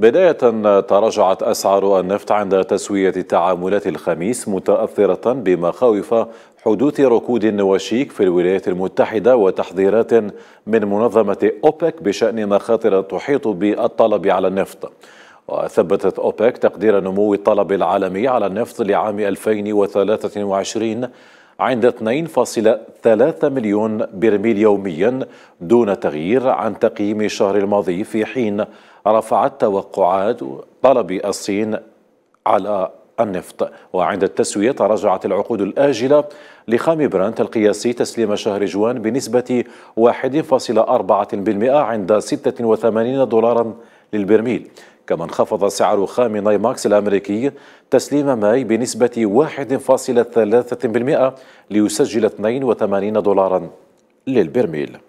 بداية تراجعت أسعار النفط عند تسوية التعاملات الخميس متأثرة بمخاوف حدوث ركود وشيك في الولايات المتحدة وتحذيرات من منظمة أوبك بشأن مخاطر تحيط بالطلب على النفط وثبتت أوبك تقدير نمو الطلب العالمي على النفط لعام 2023 عند 2.3 مليون برميل يوميا دون تغيير عن تقييم الشهر الماضي في حين رفعت توقعات طلب الصين على النفط وعند التسوية تراجعت العقود الآجلة لخام برانت القياسي تسليم شهر جوان بنسبة 1.4% عند 86 دولارا للبرميل كما انخفض سعر خام نايماكس الأمريكي تسليم ماي بنسبة 1.3% ليسجل 82 دولارا للبرميل